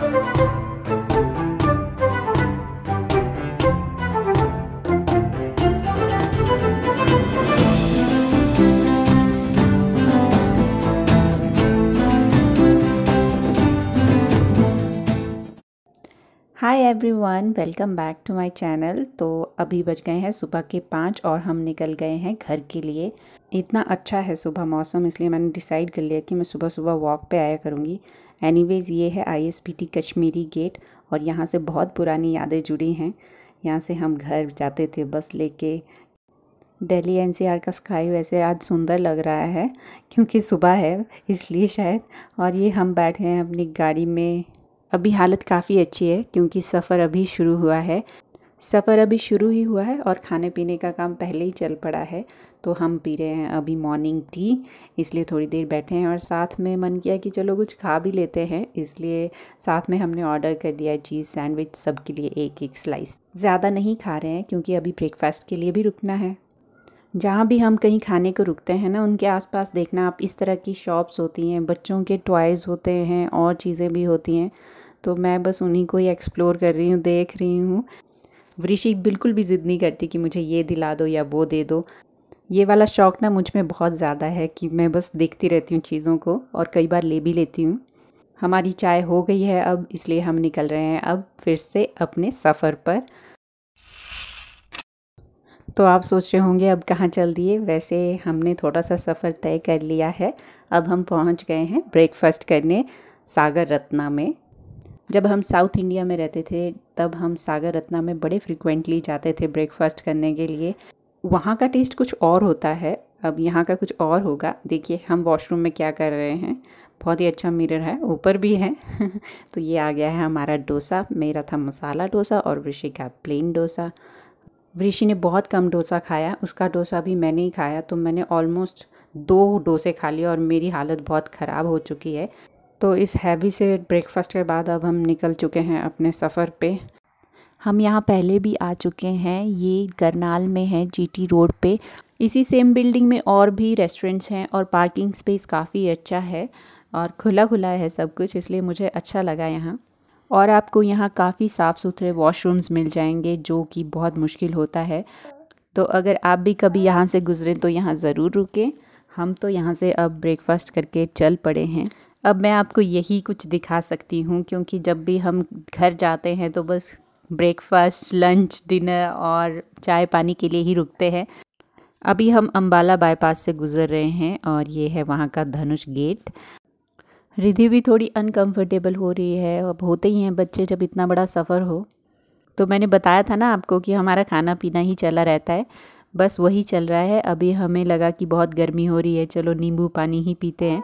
hi everyone welcome back to my channel तो अभी बज गए हैं सुबह के पाँच और हम निकल गए हैं घर के लिए इतना अच्छा है सुबह मौसम इसलिए मैंने डिसाइड कर लिया कि मैं सुबह सुबह वॉक पे आया करूँगी एनीवेज़ ये है आईएसबीटी कश्मीरी गेट और यहाँ से बहुत पुरानी यादें जुड़ी हैं यहाँ से हम घर जाते थे बस लेके दिल्ली एनसीआर का स्काई वैसे आज सुंदर लग रहा है क्योंकि सुबह है इसलिए शायद और ये हम बैठे हैं अपनी गाड़ी में अभी हालत काफ़ी अच्छी है क्योंकि सफ़र अभी शुरू हुआ है सफ़र अभी शुरू ही हुआ है और खाने पीने का काम पहले ही चल पड़ा है तो हम पी रहे हैं अभी मॉर्निंग टी इसलिए थोड़ी देर बैठे हैं और साथ में मन किया कि चलो कुछ खा भी लेते हैं इसलिए साथ में हमने ऑर्डर कर दिया है चीज़ सैंडविच सबके लिए एक एक स्लाइस ज़्यादा नहीं खा रहे हैं क्योंकि अभी ब्रेकफास्ट के लिए भी रुकना है जहाँ भी हम कहीं खाने को रुकते हैं ना उनके आसपास देखना आप इस तरह की शॉप्स होती हैं बच्चों के टॉयज़ होते हैं और चीज़ें भी होती हैं तो मैं बस उन्हीं को ही एक्सप्लोर कर रही हूँ देख रही हूँ वृषि बिल्कुल भी ज़िद नहीं करती कि मुझे ये दिला दो या वो दे दो ये वाला शौक़ ना मुझ में बहुत ज़्यादा है कि मैं बस देखती रहती हूँ चीज़ों को और कई बार ले भी लेती हूँ हमारी चाय हो गई है अब इसलिए हम निकल रहे हैं अब फिर से अपने सफ़र पर तो आप सोच रहे होंगे अब कहाँ चल दिए वैसे हमने थोड़ा सा सफ़र तय कर लिया है अब हम पहुँच गए हैं ब्रेकफास्ट करने सागर रत्ना में जब हम साउथ इंडिया में रहते थे तब हम सागर रत्ना में बड़े फ्रिक्वेंटली जाते थे ब्रेकफास्ट करने के लिए वहाँ का टेस्ट कुछ और होता है अब यहाँ का कुछ और होगा देखिए हम वॉशरूम में क्या कर रहे हैं बहुत ही अच्छा मिरर है ऊपर भी है तो ये आ गया है हमारा डोसा मेरा था मसाला डोसा और ऋषि का प्लेन डोसा ऋषि ने बहुत कम डोसा खाया उसका डोसा भी मैंने ही खाया तो मैंने ऑलमोस्ट दो डोसे खा लिए और मेरी हालत बहुत ख़राब हो चुकी है तो इस हैवी से ब्रेकफास्ट के बाद अब हम निकल चुके हैं अपने सफ़र पे हम यहाँ पहले भी आ चुके हैं ये करनाल में है जीटी रोड पे इसी सेम बिल्डिंग में और भी रेस्टोरेंट्स हैं और पार्किंग स्पेस काफ़ी अच्छा है और खुला खुला है सब कुछ इसलिए मुझे अच्छा लगा यहाँ और आपको यहाँ काफ़ी साफ़ सुथरे वॉशरूम्स मिल जाएंगे जो कि बहुत मुश्किल होता है तो अगर आप भी कभी यहाँ से गुज़रें तो यहाँ ज़रूर रुकें हम तो यहाँ से अब ब्रेकफास्ट करके चल पड़े हैं अब मैं आपको यही कुछ दिखा सकती हूँ क्योंकि जब भी हम घर जाते हैं तो बस ब्रेकफास्ट लंच डिनर और चाय पानी के लिए ही रुकते हैं अभी हम अम्बाला बाईपास से गुज़र रहे हैं और ये है वहाँ का धनुष गेट रिधि भी थोड़ी अनकंफर्टेबल हो रही है अब होते ही हैं बच्चे जब इतना बड़ा सफ़र हो तो मैंने बताया था ना आपको कि हमारा खाना पीना ही चला रहता है बस वही चल रहा है अभी हमें लगा कि बहुत गर्मी हो रही है चलो नींबू पानी ही पीते हैं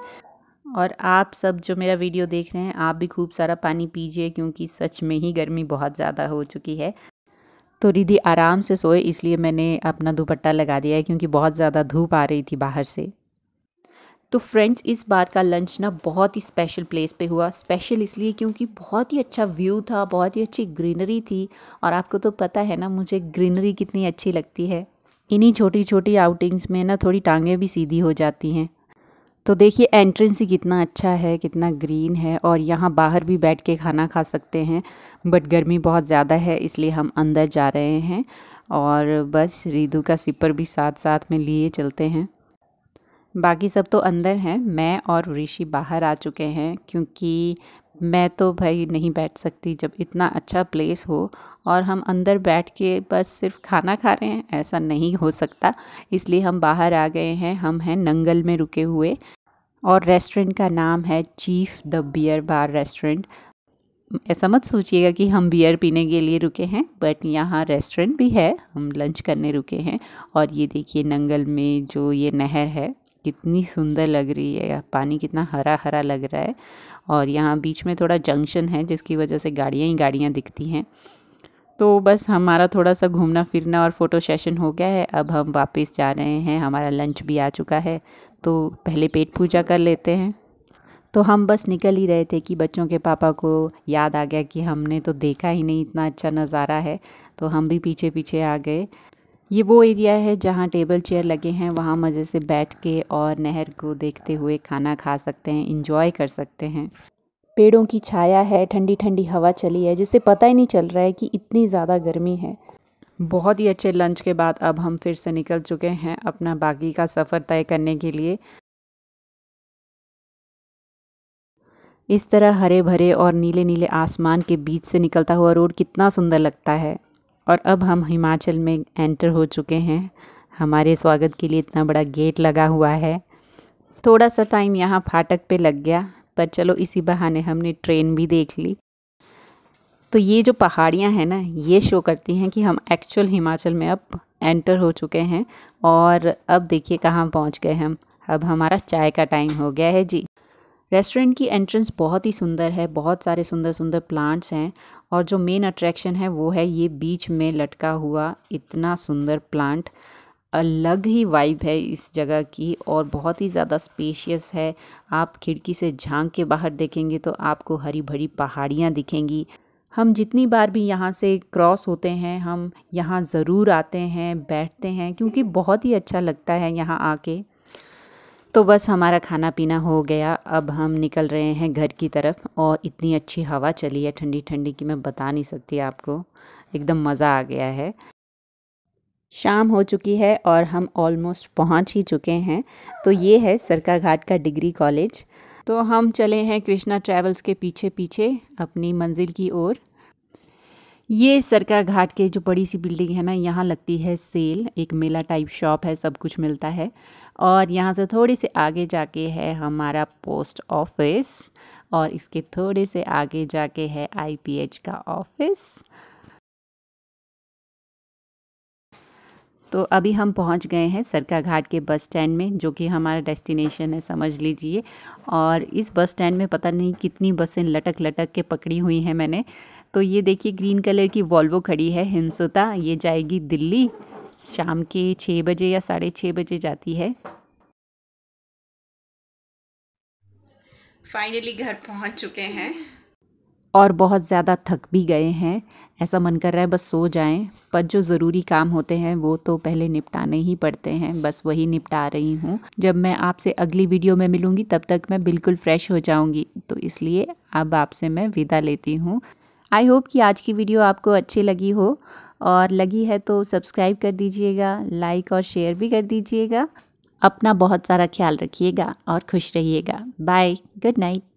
और आप सब जो मेरा वीडियो देख रहे हैं आप भी खूब सारा पानी पीजिए क्योंकि सच में ही गर्मी बहुत ज़्यादा हो चुकी है तो रिधि आराम से सोए इसलिए मैंने अपना दुपट्टा लगा दिया है क्योंकि बहुत ज़्यादा धूप आ रही थी बाहर से तो फ्रेंड्स इस बार का लंच ना बहुत ही स्पेशल प्लेस पे हुआ स्पेशल इसलिए क्योंकि बहुत ही अच्छा व्यू था बहुत ही अच्छी ग्रीनरी थी और आपको तो पता है ना मुझे ग्रीनरी कितनी अच्छी लगती है इन्हीं छोटी छोटी आउटिंग्स में ना थोड़ी टांगें भी सीधी हो जाती हैं तो देखिए एंट्रेंस ही कितना अच्छा है कितना ग्रीन है और यहाँ बाहर भी बैठ के खाना खा सकते हैं बट गर्मी बहुत ज़्यादा है इसलिए हम अंदर जा रहे हैं और बस रीदू का सिपर भी साथ साथ में लिए चलते हैं बाकी सब तो अंदर हैं मैं और ऋषि बाहर आ चुके हैं क्योंकि मैं तो भाई नहीं बैठ सकती जब इतना अच्छा प्लेस हो और हम अंदर बैठ के बस सिर्फ खाना खा रहे हैं ऐसा नहीं हो सकता इसलिए हम बाहर आ गए हैं हम हैं नंगल में रुके हुए और रेस्टोरेंट का नाम है chief the beer bar restaurant ऐसा मत सोचिएगा कि हम बियर पीने के लिए रुके हैं बट यहाँ रेस्टोरेंट भी है हम लंच करने रुके हैं और ये देखिए नंगल में जो ये नहर है कितनी सुंदर लग रही है पानी कितना हरा हरा लग रहा है और यहाँ बीच में थोड़ा जंक्शन है जिसकी वजह से गाड़ियाँ ही गाड़ियाँ दिखती हैं तो बस हमारा थोड़ा सा घूमना फिरना और फ़ोटो सेशन हो गया है अब हम वापस जा रहे हैं हमारा लंच भी आ चुका है तो पहले पेट पूजा कर लेते हैं तो हम बस निकल ही रहे थे कि बच्चों के पापा को याद आ गया कि हमने तो देखा ही नहीं इतना अच्छा नज़ारा है तो हम भी पीछे पीछे आ गए ये वो एरिया है जहाँ टेबल चेयर लगे हैं वहाँ मज़े से बैठ के और नहर को देखते हुए खाना खा सकते हैं इंजॉय कर सकते हैं पेड़ों की छाया है ठंडी ठंडी हवा चली है जिससे पता ही नहीं चल रहा है कि इतनी ज़्यादा गर्मी है बहुत ही अच्छे लंच के बाद अब हम फिर से निकल चुके हैं अपना बाकी का सफ़र तय करने के लिए इस तरह हरे भरे और नीले नीले आसमान के बीच से निकलता हुआ रोड कितना सुंदर लगता है और अब हम हिमाचल में एंटर हो चुके हैं हमारे स्वागत के लिए इतना बड़ा गेट लगा हुआ है थोड़ा सा टाइम यहाँ फाटक पे लग गया पर चलो इसी बहाने हमने ट्रेन भी देख ली तो ये जो पहाड़ियाँ हैं ना ये शो करती हैं कि हम एक्चुअल हिमाचल में अब एंटर हो चुके हैं और अब देखिए कहाँ पहुँच गए हम अब हमारा चाय का टाइम हो गया है जी रेस्टोरेंट की एंट्रेंस बहुत ही सुंदर है बहुत सारे सुंदर सुंदर प्लांट्स हैं और जो मेन अट्रैक्शन है वो है ये बीच में लटका हुआ इतना सुंदर प्लांट अलग ही वाइब है इस जगह की और बहुत ही ज़्यादा स्पेशियस है आप खिड़की से झांक के बाहर देखेंगे तो आपको हरी भरी पहाड़ियाँ दिखेंगी हम जितनी बार भी यहाँ से क्रॉस होते हैं हम यहाँ ज़रूर आते हैं बैठते हैं क्योंकि बहुत ही अच्छा लगता है यहाँ आके तो बस हमारा खाना पीना हो गया अब हम निकल रहे हैं घर की तरफ और इतनी अच्छी हवा चली है ठंडी ठंडी की मैं बता नहीं सकती आपको एकदम मज़ा आ गया है शाम हो चुकी है और हम ऑलमोस्ट पहुंच ही चुके हैं तो ये है सरका घाट का डिग्री कॉलेज तो हम चले हैं कृष्णा ट्रैवल्स के पीछे पीछे अपनी मंजिल की ओर ये सरका घाट के जो बड़ी सी बिल्डिंग है ना यहाँ लगती है सेल एक मेला टाइप शॉप है सब कुछ मिलता है और यहाँ से थोड़े से आगे जाके है हमारा पोस्ट ऑफिस और इसके थोड़े से आगे जाके है आईपीएच का ऑफिस तो अभी हम पहुंच गए हैं सरका घाट के बस स्टैंड में जो कि हमारा डेस्टिनेशन है समझ लीजिए और इस बस स्टैंड में पता नहीं कितनी बसें लटक लटक के पकड़ी हुई हैं मैंने तो ये देखिए ग्रीन कलर की वॉल्वो खड़ी है हिमसुता ये जाएगी दिल्ली शाम के छः बजे या साढ़े छः बजे जाती है फाइनली घर पहुंच चुके हैं और बहुत ज़्यादा थक भी गए हैं ऐसा मन कर रहा है बस सो जाएं पर जो ज़रूरी काम होते हैं वो तो पहले निपटाने ही पड़ते हैं बस वही निपटा रही हूँ जब मैं आपसे अगली वीडियो में मिलूँगी तब तक मैं बिल्कुल फ्रेश हो जाऊँगी तो इसलिए अब आपसे मैं विदा लेती हूँ आई होप कि आज की वीडियो आपको अच्छी लगी हो और लगी है तो सब्सक्राइब कर दीजिएगा लाइक और शेयर भी कर दीजिएगा अपना बहुत सारा ख्याल रखिएगा और खुश रहिएगा बाय गुड नाइट